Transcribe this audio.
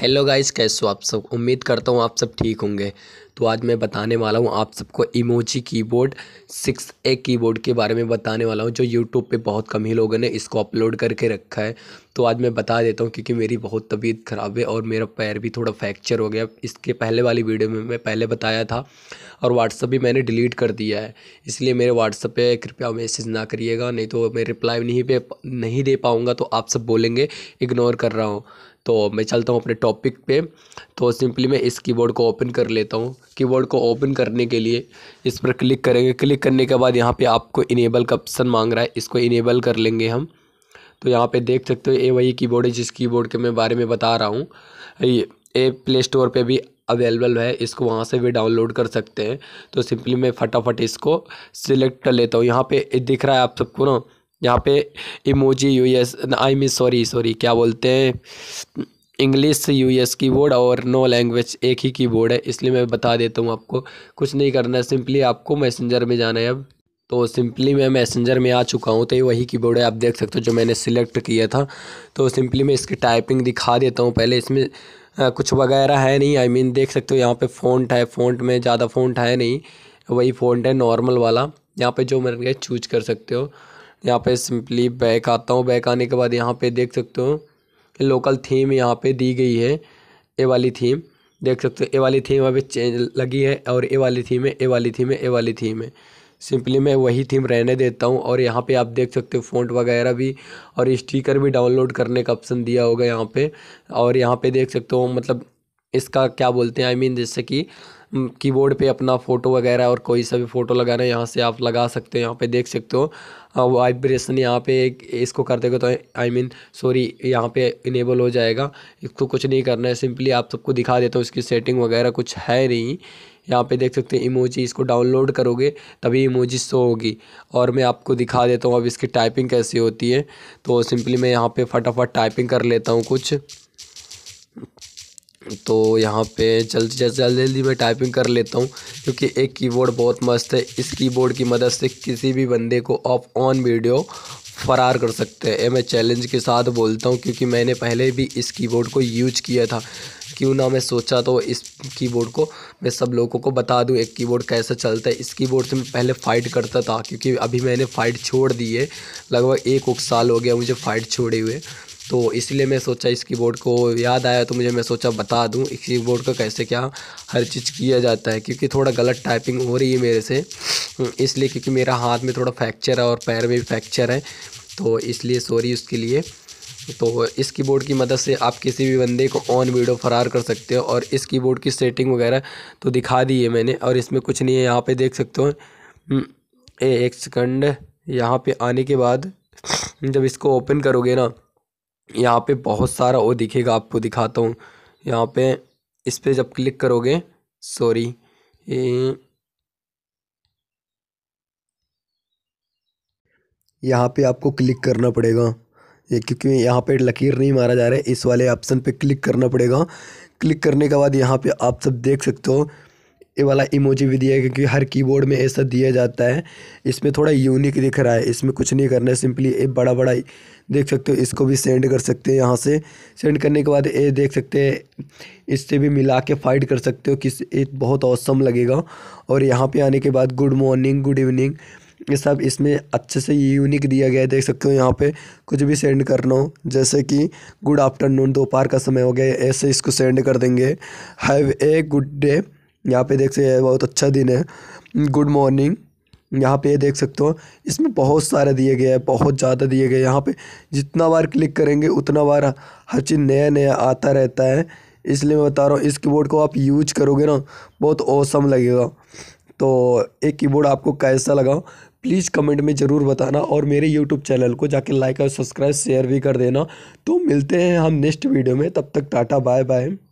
hello guys कैसे हो आप सब उम्मीद करता हूँ आप सब ठीक होंगे तो आज मैं बताने वाला हूँ आप सबको emoji keyboard six A keyboard के बारे में बताने वाला हूँ जो यूट्यूब पे बहुत कम ही लोगों ने इसको अपलोड करके रखा है तो आज मैं बता देता हूँ क्योंकि मेरी बहुत तबीयत ख़राब है और मेरा पैर भी थोड़ा फ्रैक्चर हो गया इसके पहले वाली वीडियो में मैं पहले बताया था और व्हाट्सअप भी मैंने डिलीट कर दिया है इसलिए मेरे व्हाट्सअप पर कृपया मैसेज ना करिएगा नहीं तो मैं रिप्लाई नहीं पे नहीं दे पाऊँगा तो आप सब बोलेंगे इग्नोर कर रहा हूँ तो मैं चलता हूँ अपने टॉपिक पे तो सिंपली मैं इस कीबोर्ड को ओपन कर लेता हूँ कीबोर्ड को ओपन करने के लिए इस पर क्लिक करेंगे क्लिक करने के बाद यहाँ पे आपको इनेबल का ऑप्शन मांग रहा है इसको इनेबल कर लेंगे हम तो यहाँ पे देख सकते हो ये वही कीबोर्ड है जिस कीबोर्ड के मैं बारे में बता रहा हूँ ये प्ले स्टोर पर भी अवेलेबल है इसको वहाँ से भी डाउनलोड कर सकते हैं तो सिंपली मैं फटाफट इसको सिलेक्ट कर लेता हूँ यहाँ पे दिख रहा है आप सबको ना यहाँ पे emoji U S I mean sorry sorry क्या बोलते हैं English U S keyboard और नो लैंग्वेज एक ही कीबोर्ड है इसलिए मैं बता देता हूँ आपको कुछ नहीं करना है सिंपली आपको मैसेंजर में जाना है अब तो सिंपली मैं मैसेंजर में आ चुका हूँ तो ये वही कीबोर्ड है आप देख सकते हो जो मैंने सिलेक्ट किया था तो सिंपली मैं इसकी टाइपिंग दिखा देता हूँ पहले इसमें आ, कुछ वगैरह है नहीं आई I मीन mean, देख सकते हो यहाँ पे फ़ॉन्ट है फ़ॉन्ट में ज़्यादा फ़ॉन्ट है नहीं वही फ़ॉन्ट है नॉर्मल वाला यहाँ पर जो मैंने चूज कर सकते हो यहाँ पर सिंपली बैक आता हूँ बैक आने के बाद यहाँ पर देख सकते हो लोकल थीम यहाँ पर दी गई है ए वाली थीम देख सकते हो ए वाली थीम अभी चेंज लगी है और ए वाली थीम है ए वाली थीम है ए वाली थीम है सिंपली मैं वही थीम रहने देता हूँ और यहाँ पे आप देख सकते हो फ़ॉन्ट वगैरह भी और स्टिकर भी डाउनलोड करने का ऑप्शन दिया होगा यहाँ पे और यहाँ पे देख सकते हो मतलब इसका क्या बोलते हैं आई I मीन mean, जैसे कि कीबोर्ड पे अपना फ़ोटो वगैरह और कोई सा भी फ़ोटो लगाना है यहाँ से आप लगा सकते हो यहाँ पे देख सकते हो वाइब्रेशन यहाँ पे एक इसको कर देगा तो आई मीन सॉरी यहाँ पे इनेबल हो जाएगा इसको कुछ नहीं करना है सिंपली आप सबको दिखा देता हूँ इसकी सेटिंग वगैरह कुछ है नहीं यहाँ पे देख सकते हैं इमोजी इसको डाउनलोड करोगे तभी इमोजी शो होगी और मैं आपको दिखा देता हूँ अब इसकी टाइपिंग कैसी होती है तो सिंपली मैं यहाँ पर फटाफट टाइपिंग कर लेता हूँ कुछ तो यहाँ पे जल्दी जल्द जल्दी जल्दी मैं टाइपिंग कर लेता हूँ क्योंकि एक कीबोर्ड बहुत मस्त है इस कीबोर्ड की मदद से किसी भी बंदे को आप ऑन वीडियो फ़रार कर सकते हैं मैं चैलेंज के साथ बोलता हूँ क्योंकि मैंने पहले भी इस कीबोर्ड को यूज किया था क्यों ना मैं सोचा तो इस कीबोर्ड को मैं सब लोगों को बता दूं एक कीबोर्ड कैसे चलता है इस कीबोर्ड से मैं पहले फ़ाइट करता था क्योंकि अभी मैंने फ़ाइट छोड़ दी है लगभग एक उक साल हो गया मुझे फ़ाइट छोड़े हुए तो इसलिए मैं सोचा इस कीबोर्ड को याद आया तो मुझे मैं सोचा बता दूँ इस कीबोर्ड का कैसे क्या हर चीज़ किया जाता है क्योंकि थोड़ा गलत टाइपिंग हो रही है मेरे से इसलिए क्योंकि मेरा हाथ में थोड़ा फ्रैक्चर है और पैर में भी फ्रैक्चर है तो इसलिए सॉरी उसके लिए तो इस कीबोर्ड की मदद से आप किसी भी बंदे को ऑन वीडियो फरार कर सकते हो और इस कीबोर्ड की सेटिंग वगैरह तो दिखा दी है मैंने और इसमें कुछ नहीं है यहाँ पे देख सकते हो हम्म, ए एक सेकंड यहाँ पे आने के बाद जब इसको ओपन करोगे ना यहाँ पे बहुत सारा वो दिखेगा आपको दिखाता हूँ यहाँ पे इस पर जब क्लिक करोगे सॉरी यहाँ पे आपको क्लिक करना पड़ेगा ये क्योंकि यहाँ पे लकीर नहीं मारा जा रहा है इस वाले ऑप्शन पे क्लिक करना पड़ेगा क्लिक करने के बाद यहाँ पे आप सब देख सकते हो ये वाला इमोजी भी दिया है क्योंकि हर कीबोर्ड में ऐसा दिया जाता है इसमें थोड़ा यूनिक दिख रहा है इसमें कुछ नहीं करना है सिंपली ये बड़ा बड़ा देख सकते हो इसको भी सेंड कर सकते हो यहाँ से सेंड करने के बाद ये देख सकते हैं इससे भी मिला के फाइट कर सकते हो किस एक बहुत औसम लगेगा और यहाँ पर आने के बाद गुड मॉर्निंग गुड इवनिंग ये सब इसमें अच्छे से यूनिक दिया गया है देख सकते हो यहाँ पे कुछ भी सेंड करना हो जैसे कि गुड आफ्टरनून दोपहर का समय हो गया ऐसे इसको सेंड कर देंगे हैव ए गुड डे यहाँ पे देख सकते हैं बहुत अच्छा दिन है गुड मॉर्निंग यहाँ पे देख सकते हो इसमें बहुत सारे दिए गए हैं बहुत ज़्यादा दिए गए यहाँ पे जितना बार क्लिक करेंगे उतना बार हर चीज़ नया नया आता रहता है इसलिए मैं बता रहा हूँ इस कीबोर्ड को आप यूज करोगे ना बहुत औसम लगेगा तो एक कीबोर्ड आपको कैसा लगा प्लीज़ कमेंट में ज़रूर बताना और मेरे यूट्यूब चैनल को जाके लाइक और सब्सक्राइब शेयर भी कर देना तो मिलते हैं हम नेक्स्ट वीडियो में तब तक टाटा बाय बाय